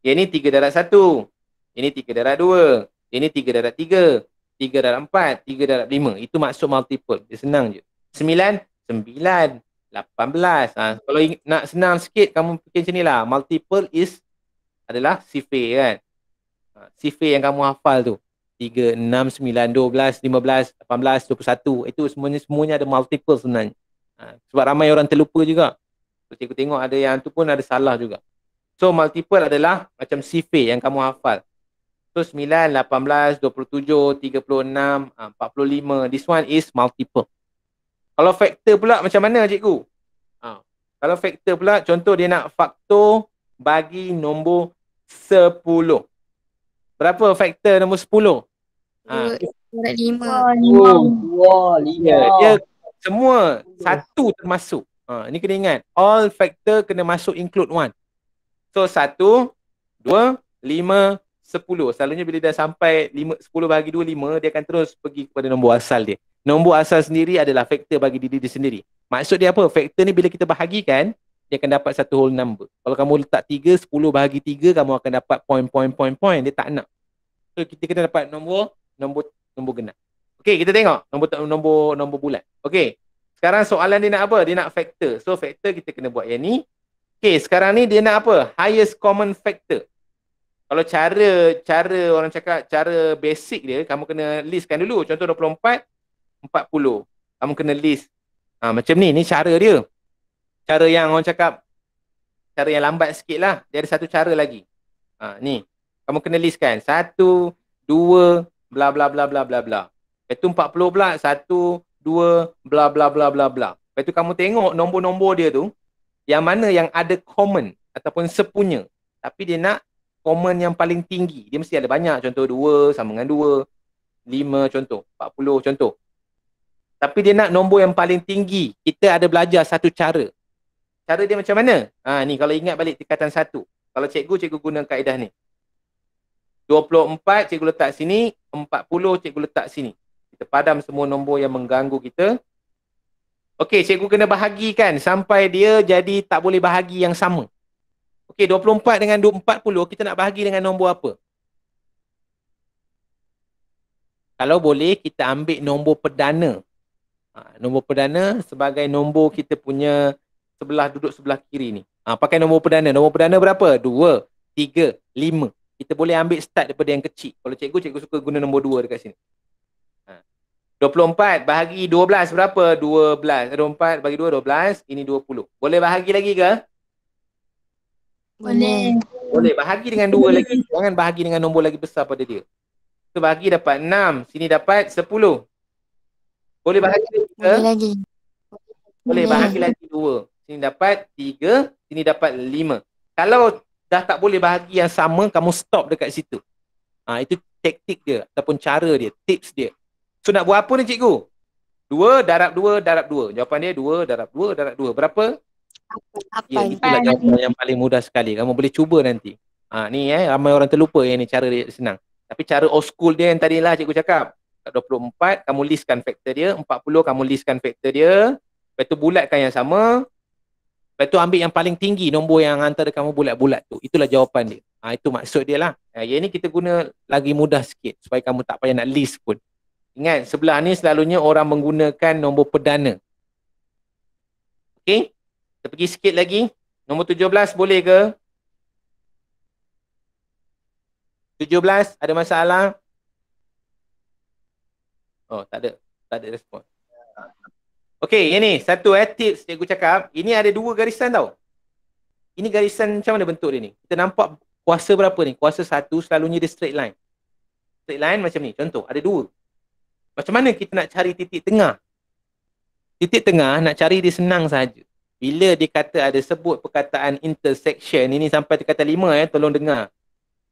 Yang ni tiga darab satu. Ini tiga darab dua. Ini tiga darab tiga. Tiga darab empat. Tiga darab lima. Itu maksud multiple. Dia senang je. Sembilan, sembilan, lapan belas. Ha, kalau nak senang sikit, kamu fikir macam ni lah. Multiple is adalah sifir kan. Ha, sifir yang kamu hafal tu. Tiga, enam, sembilan, dua belas, lima belas, lapan belas, dua puluh satu. Itu semuanya, semuanya ada multiple sebenarnya. Ha, sebab ramai orang terlupa juga. So, cikgu tengok ada yang tu pun ada salah juga. So, multiple adalah macam sifir yang kamu hafal. So, 9, 18, 27, 36, 45. This one is multiple. Kalau faktor pula macam mana cikgu? Ha. Kalau faktor pula contoh dia nak faktor bagi nombor 10. Berapa faktor nombor 10? 2, 5. Oh, 5. Dia semua satu termasuk. Ha, ini kena ingat. All factor kena masuk include one. So satu, dua, lima, sepuluh. Selalunya bila dah sampai lima, sepuluh bahagi dua, lima, dia akan terus pergi kepada nombor asal dia nombor asal sendiri adalah faktor bagi diri dia sendiri. Maksud dia apa? Faktor ni bila kita bahagikan, dia akan dapat satu whole number. Kalau kamu letak tiga sepuluh bahagi tiga, kamu akan dapat point, point, point, point. Dia tak nak. So, kita kena dapat nombor, nombor, nombor genap. Okay, kita tengok nombor, nombor, nombor bulat. Okay. Sekarang soalan dia nak apa? Dia nak factor. So, factor kita kena buat yang ni. Okay, sekarang ni dia nak apa? Highest common factor. Kalau cara, cara orang cakap, cara basic dia, kamu kena listkan dulu. Contoh 24, Empat puluh, kamu kena list ha, macam ni ni cara dia cara yang orang cakap cara yang lambat sikit lah dia ada satu cara lagi ha, ni kamu kena list kan satu dua bla bla bla bla bla bla lepas tu puluh pula satu dua bla bla bla bla bla lepas tu kamu tengok nombor-nombor dia tu yang mana yang ada common ataupun sepunya tapi dia nak common yang paling tinggi dia mesti ada banyak contoh dua, sama dengan 2 5 contoh puluh contoh tapi dia nak nombor yang paling tinggi kita ada belajar satu cara cara dia macam mana ha ni kalau ingat balik tingkatan satu kalau cikgu cikgu guna kaedah ni 24 cikgu letak sini 40 cikgu letak sini kita padam semua nombor yang mengganggu kita Okey, cikgu kena bahagikan sampai dia jadi tak boleh bahagi yang sama. Okey, 24 dengan 40, kita nak bahagi dengan nombor apa? Kalau boleh, kita ambil nombor perdana ha, nombor perdana sebagai nombor kita punya sebelah duduk sebelah kiri ni ha, pakai nombor perdana nombor perdana berapa dua tiga lima kita boleh ambil start daripada yang kecil kalau cikgu cikgu suka guna nombor dua dekat sini ha. puluh empat. bahagi dua belas berapa? Dua belas, 12. 24 bagi dua belas. Ini dua puluh. Boleh bahagi lagi ke? Boleh. Boleh bahagi dengan dua lagi. Jangan bahagi dengan nombor lagi besar pada dia. Kita bahagi dapat enam. sini dapat sepuluh. Boleh bahagi lagi. Boleh lagi.
Boleh bahagi lagi
dua. Sini dapat tiga, sini dapat lima. Kalau dah tak boleh bahagi yang sama, kamu stop dekat situ. Ha, itu taktik dia ataupun cara dia, tips dia. So nak buat apa ni cikgu? Dua, darab dua, darab dua. Jawapan dia dua, darab dua, darab dua. Berapa? Apa? Ya, itulah jawapan yang paling mudah sekali. Kamu boleh cuba nanti. Ha, ni eh, ramai orang terlupa yang ni cara dia senang. Tapi cara old school dia yang tadi lah cikgu cakap. 24 kamu listkan faktor dia 40 kamu listkan faktor dia lepas tu bulatkan yang sama lepas tu ambil yang paling tinggi nombor yang antara kamu bulat-bulat tu itulah jawapan dia ha, itu maksud dia lah ha, yang ni kita guna lagi mudah sikit supaya kamu tak payah nak list pun ingat sebelah ni selalunya orang menggunakan nombor perdana Okey, kita pergi sikit lagi nombor 17 boleh ke 17 ada masalah 17 Oh, tak ada. Tak ada respon. Okay, yang ni. Satu eh, tips cikgu cakap. Ini ada dua garisan tau. Ini garisan macam mana bentuk dia ni? Kita nampak kuasa berapa ni? Kuasa satu selalunya dia straight line. Straight line macam ni. Contoh, ada dua. Macam mana kita nak cari titik tengah? Titik tengah nak cari dia senang saja. Bila dia kata ada sebut perkataan intersection, ini sampai dia kata lima ya, eh, tolong dengar.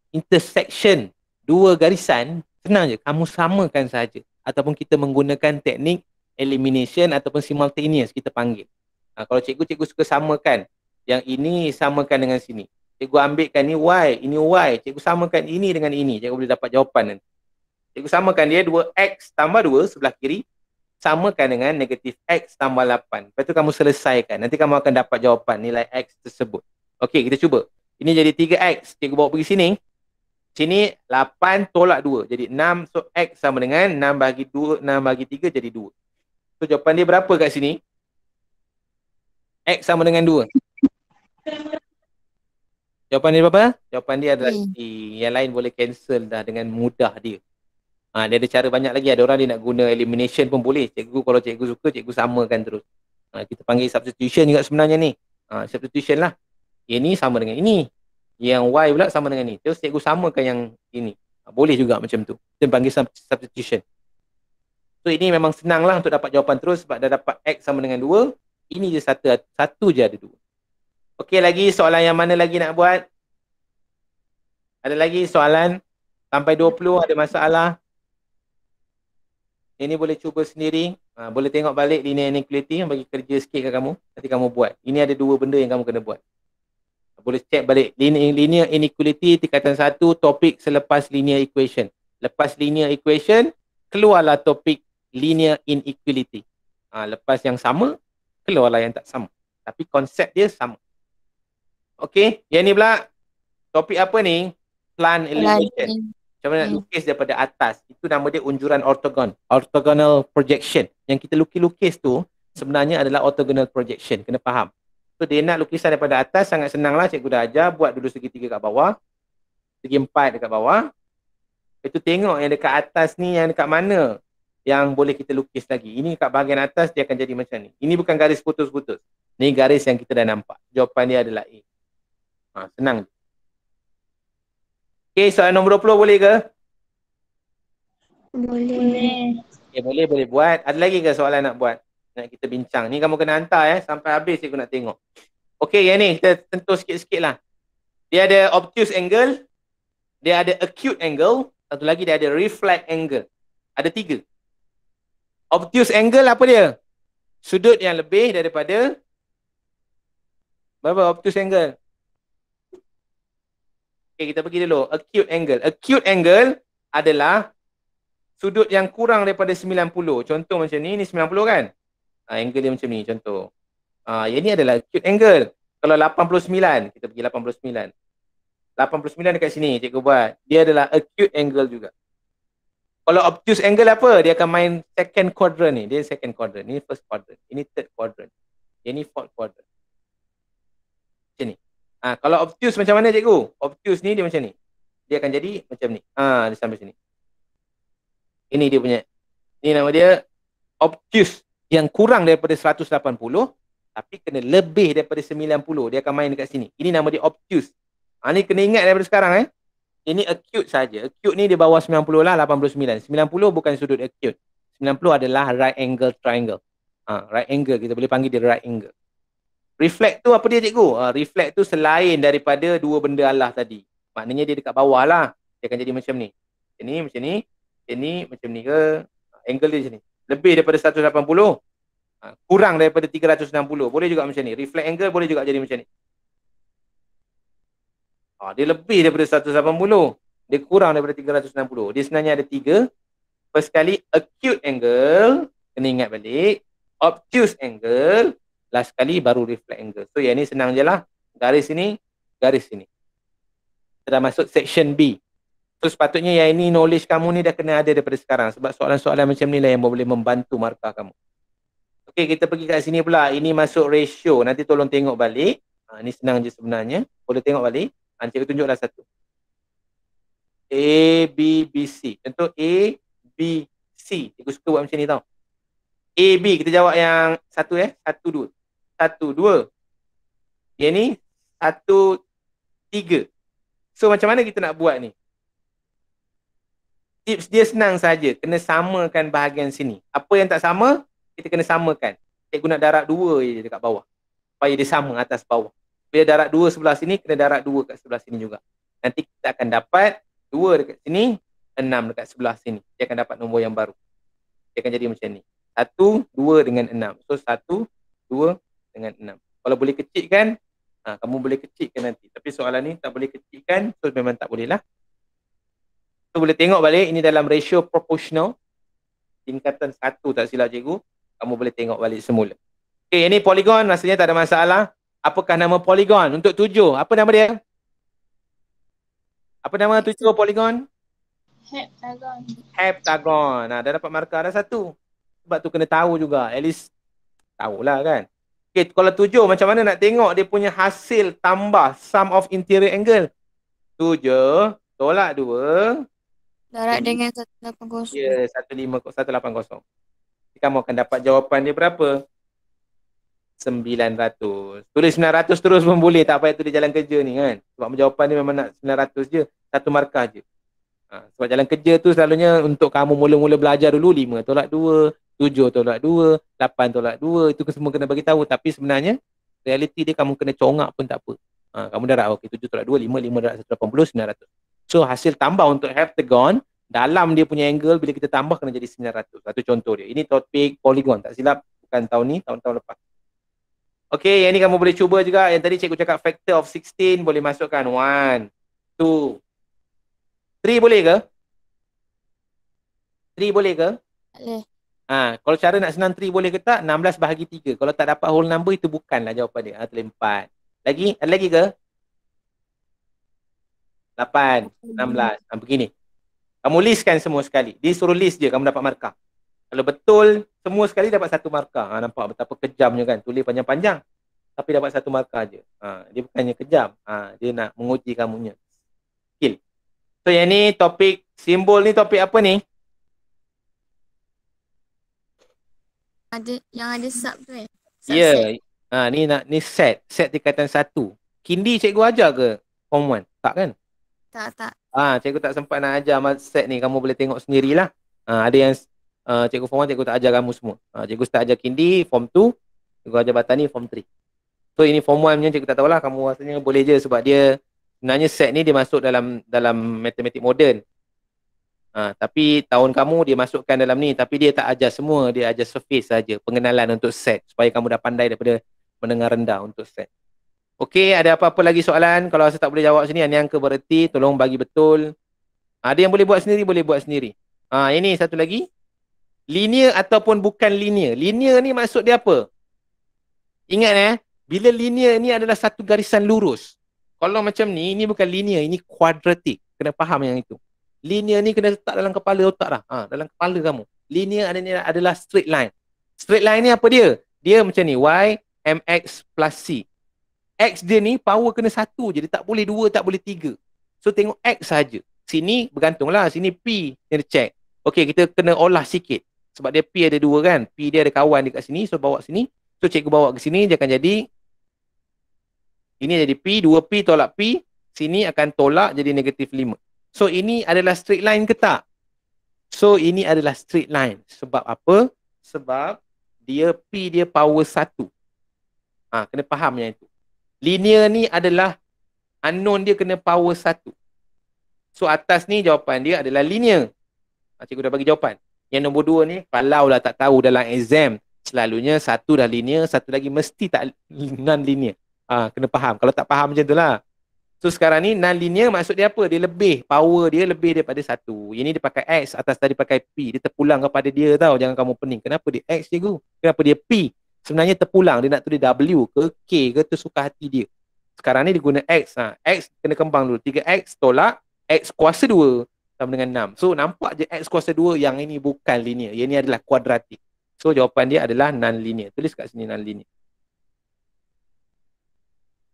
Intersection, dua garisan, senang je. Kamu samakan saja ataupun kita menggunakan teknik elimination ataupun simultaneous kita panggil. Ha, kalau cikgu cikgu suka samakan yang ini samakan dengan sini. Cikgu ambilkan ni y, ini y. Cikgu samakan ini dengan ini. Cikgu boleh dapat jawapan nanti. Cikgu samakan dia 2x tambah 2 sebelah kiri samakan dengan negatif x tambah 8. Lepas tu kamu selesaikan. Nanti kamu akan dapat jawapan nilai x tersebut. Okey, kita cuba. Ini jadi 3x. Cikgu bawa pergi sini. Sini 8 tolak 2. Jadi 6 so x sama dengan 6 bagi 2, 6 bagi 3 jadi 2. So jawapan dia berapa kat sini? x sama dengan 2. Jawapan dia berapa? Jawapan dia adalah C. Hmm. Yang lain boleh cancel dah dengan mudah dia. Ha, dia ada cara banyak lagi. Ada orang dia nak guna elimination pun boleh. Cikgu kalau cikgu suka, cikgu samakan terus. Ha, kita panggil substitution juga sebenarnya ni. Ha, substitution lah. Ini sama dengan ini yang Y pula sama dengan ni. Terus cikgu samakan yang ini. Ha, boleh juga macam tu. Kita panggil substitution. So ini memang senang lah untuk dapat jawapan terus sebab dah dapat X sama dengan 2. Ini je satu, satu je ada 2. Okey lagi soalan yang mana lagi nak buat? Ada lagi soalan sampai 20 ada masalah? Ini boleh cuba sendiri. Ha, boleh tengok balik linear inequality yang bagi kerja sikit ke kamu. Nanti kamu buat. Ini ada dua benda yang kamu kena buat boleh check balik linear, linear inequality tingkatan satu topik selepas linear equation lepas linear equation keluarlah topik linear inequality ha, lepas yang sama keluarlah yang tak sama tapi konsep dia sama okay yang ni pula topik apa ni plan elimination macam mana nak hmm. lukis daripada atas itu nama dia unjuran ortogon orthogonal projection yang kita lukis-lukis tu sebenarnya adalah orthogonal projection kena faham So dia nak lukisan daripada atas sangat senanglah cikgu dah ajar buat dulu segi tiga kat bawah. Segi empat dekat bawah. Itu tengok yang dekat atas ni yang dekat mana yang boleh kita lukis lagi. Ini kat bahagian atas dia akan jadi macam ni. Ini bukan garis putus-putus. Ni garis yang kita dah nampak. Jawapan dia adalah A. Ha, senang. Okay, soalan nombor 20 boleh ke? Boleh. Okay, boleh, boleh buat. Ada lagi ke soalan nak buat? nak kita bincang. Ni kamu kena hantar eh sampai habis aku nak tengok. Okay yang ni kita sentuh sikit-sikit lah. Dia ada obtuse angle. Dia ada acute angle. Satu lagi dia ada reflect angle. Ada tiga. Obtuse angle apa dia? Sudut yang lebih daripada berapa obtuse angle? Okay kita pergi dulu. Acute angle. Acute angle adalah sudut yang kurang daripada 90. Contoh macam ni, ni 90 kan? uh, angle dia macam ni contoh. Uh, yang ni adalah acute angle. Kalau 89, kita pergi 89. 89 dekat sini cikgu buat. Dia adalah acute angle juga. Kalau obtuse angle apa? Dia akan main second quadrant ni. Dia second quadrant. Ini first quadrant. Ini third quadrant. Yang ni fourth quadrant. Macam ni. Ha, kalau obtuse macam mana cikgu? Obtuse ni dia macam ni. Dia akan jadi macam ni. Ha, dia sampai sini. Ini dia punya. Ini nama dia obtuse yang kurang daripada 180 tapi kena lebih daripada 90 dia akan main dekat sini. Ini nama dia obtuse. Ha, ni kena ingat daripada sekarang eh. Ini acute saja. Acute ni di bawah 90 lah 89. 90 bukan sudut acute. 90 adalah right angle triangle. Ha, right angle kita boleh panggil dia right angle. Reflect tu apa dia cikgu? Ha, reflect tu selain daripada dua benda Allah tadi. Maknanya dia dekat bawah lah. Dia akan jadi macam ni. Macam ni, macam ni. Macam ni, macam ni ke. Ha, angle dia macam ni lebih daripada 180 ha, kurang daripada 360 boleh juga macam ni reflect angle boleh juga jadi macam ni ha, dia lebih daripada 180 dia kurang daripada 360 dia sebenarnya ada tiga first sekali acute angle kena ingat balik obtuse angle last sekali baru reflect angle so yang ni senang je lah garis sini garis sini kita dah masuk section B So sepatutnya yang ini knowledge kamu ni dah kena ada daripada sekarang. Sebab soalan-soalan macam ni lah yang boleh membantu markah kamu. Okey, kita pergi kat sini pula. Ini masuk ratio. Nanti tolong tengok balik. Ha, ini senang je sebenarnya. Boleh tengok balik. Ha, cikgu tunjuklah satu. A, B, B, C. Contoh A, B, C. Cikgu suka buat macam ni tau. A, B. Kita jawab yang satu eh. Satu, dua. Satu, dua. Yang ni, satu, tiga. So macam mana kita nak buat ni? tips dia senang saja kena samakan bahagian sini apa yang tak sama kita kena samakan cikgu nak darab dua je dekat bawah supaya dia sama atas bawah bila darab dua sebelah sini kena darab dua kat sebelah sini juga nanti kita akan dapat dua dekat sini enam dekat sebelah sini dia akan dapat nombor yang baru dia akan jadi macam ni satu dua dengan enam so satu dua dengan enam kalau boleh kecil kan ha, kamu boleh kecilkan nanti tapi soalan ni tak boleh kecilkan so memang tak boleh lah So boleh tengok balik ini dalam ratio proportional tingkatan satu tak silap cikgu. Kamu boleh tengok balik semula. Okey, ini poligon maksudnya tak ada masalah. Apakah nama poligon untuk tujuh? Apa nama dia? Apa nama tujuh poligon? Heptagon. Heptagon. Nah, dah dapat markah dah satu. Sebab tu kena tahu juga. At least tahulah kan. Okey, kalau tujuh macam mana nak tengok dia punya hasil tambah sum of interior angle? Tujuh tolak dua Darat Jadi, dengan 180. Ya, yeah, 150, 180. Kamu akan dapat jawapan dia berapa? 900. Tulis 900 terus pun boleh. Tak payah tulis jalan kerja ni kan. Sebab jawapan ni memang nak 900 je. Satu markah je. Ha, sebab jalan kerja tu selalunya untuk kamu mula-mula belajar dulu 5 tolak 2, 7 tolak 2, 8 tolak 2. Itu semua kena bagi tahu. Tapi sebenarnya realiti dia kamu kena congak pun tak apa. Ha, kamu darat okey 7 tolak 2, 5, 5 darat 180, 900. So hasil tambah untuk heptagon dalam dia punya angle bila kita tambah kena jadi 900. Satu contoh dia. Ini topik polygon. Tak silap bukan tahun ni, tahun-tahun lepas. Okay, yang ni kamu boleh cuba juga. Yang tadi cikgu cakap factor of 16 boleh masukkan. one, two, three boleh ke? Three boleh ke? Boleh. Ha, kalau cara nak senang three boleh ke tak? 16 bahagi 3. Kalau tak dapat whole number itu bukanlah jawapan dia. Ha, terlempat. Lagi? Ada lagi ke? lapan, hmm. enam belas. Ha, begini. Kamu listkan semua sekali. Dia suruh list je kamu dapat markah. Kalau betul, semua sekali dapat satu markah. Ha, nampak betapa kejamnya kan. Tulis panjang-panjang. Tapi dapat satu markah je. Ha, dia bukannya kejam. Ha, dia nak menguji kamu kamunya. Skill. So yang ni topik, simbol ni topik apa ni? Ada, yang ada sub tu eh. Ya. Yeah. Ha, ni nak ni set. Set tingkatan satu. Kindi cikgu ajar ke? Form 1? Tak kan? Tak, tak. Ah, cikgu tak sempat nak ajar set ni. Kamu boleh tengok sendirilah. Ah, ada yang uh, cikgu form 1, cikgu tak ajar kamu semua. Ah, cikgu start ajar kindi, form 2. Cikgu ajar batani, form 3. So, ini form 1 punya cikgu tak tahulah. Kamu rasanya boleh je sebab dia sebenarnya set ni dia masuk dalam dalam matematik moden. Ha, tapi tahun kamu dia masukkan dalam ni tapi dia tak ajar semua dia ajar surface saja pengenalan untuk set supaya kamu dah pandai daripada mendengar rendah untuk set Okey, ada apa-apa lagi soalan? Kalau saya tak boleh jawab sini, yang bererti, tolong bagi betul. Ah, ada yang boleh buat sendiri, boleh buat sendiri. Ha, ini satu lagi. Linear ataupun bukan linear. Linear ni maksud dia apa? Ingat eh, bila linear ni adalah satu garisan lurus. Kalau macam ni, ini bukan linear, ini quadratic. Kena faham yang itu. Linear ni kena letak dalam kepala otak lah. Ha, dalam kepala kamu. Linear adalah, adalah straight line. Straight line ni apa dia? Dia macam ni, y mx plus c. X dia ni power kena satu je. Dia tak boleh dua, tak boleh tiga. So tengok X saja. Sini bergantung lah. Sini P kena check. Okay kita kena olah sikit. Sebab dia P ada dua kan. P dia ada kawan dekat sini. So bawa sini. So cikgu bawa ke sini. Dia akan jadi. Ini jadi P. dua p tolak P. Sini akan tolak jadi negatif lima. So ini adalah straight line ke tak? So ini adalah straight line. Sebab apa? Sebab dia P dia power satu. Ha, kena faham yang itu linear ni adalah unknown dia kena power satu. So atas ni jawapan dia adalah linear. Ah, cikgu dah bagi jawapan. Yang nombor dua ni, kalau lah tak tahu dalam exam, selalunya satu dah linear, satu lagi mesti tak non-linear. Ha, kena faham. Kalau tak faham macam tu lah. So sekarang ni non-linear maksud dia apa? Dia lebih, power dia lebih daripada satu. Ini dia pakai X, atas tadi pakai P. Dia terpulang kepada dia tau. Jangan kamu pening. Kenapa dia X cikgu? Kenapa dia P? sebenarnya terpulang dia nak tulis W ke K ke tu suka hati dia sekarang ni dia guna X ha. X kena kembang dulu 3X tolak X kuasa 2 sama dengan 6 so nampak je X kuasa 2 yang ini bukan linear yang ini adalah kuadratik so jawapan dia adalah non-linear tulis kat sini non-linear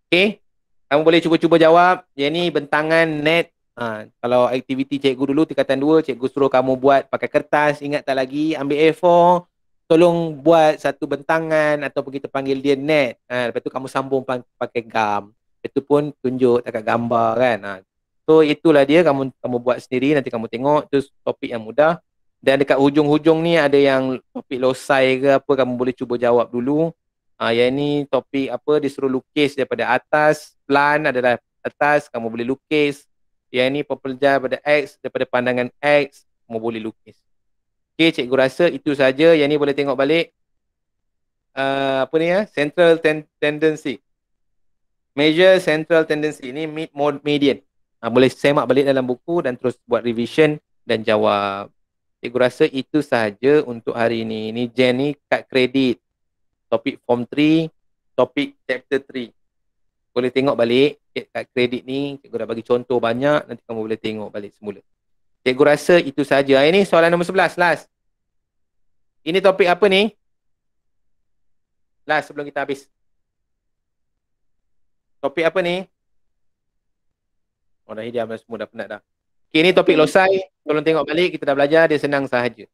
Okay. Kamu boleh cuba-cuba jawab. Yang ni bentangan net. Ha, kalau aktiviti cikgu dulu, tingkatan 2, cikgu suruh kamu buat pakai kertas. Ingat tak lagi? Ambil A4 tolong buat satu bentangan atau kita panggil dia net. Ha, lepas tu kamu sambung pakai gam. Lepas tu pun tunjuk dekat gambar kan. Ha. So itulah dia kamu kamu buat sendiri nanti kamu tengok tu topik yang mudah. Dan dekat hujung-hujung ni ada yang topik losai ke apa kamu boleh cuba jawab dulu. Ha, yang ni topik apa disuruh lukis daripada atas. Plan adalah atas kamu boleh lukis. Yang ni pepelajar daripada X daripada pandangan X kamu boleh lukis. Okey, cikgu rasa itu saja. Yang ni boleh tengok balik. Uh, apa ni ya? Central ten- tendency. Measure central tendency. Ini mid mode median. Uh, boleh semak balik dalam buku dan terus buat revision dan jawab. Cikgu rasa itu saja untuk hari ini. Ini Jen ni kad kredit. Topik form 3, topik chapter 3. Boleh tengok balik kad kredit ni. Cikgu dah bagi contoh banyak. Nanti kamu boleh tengok balik semula. Cikgu rasa itu sahaja. Ini soalan nombor 11. Last. Ini topik apa ni? Last sebelum kita habis. Topik apa ni? Oh dah hidup semua dah penat dah. Okay ni topik losai. Tolong tengok balik. Kita dah belajar. Dia senang sahaja.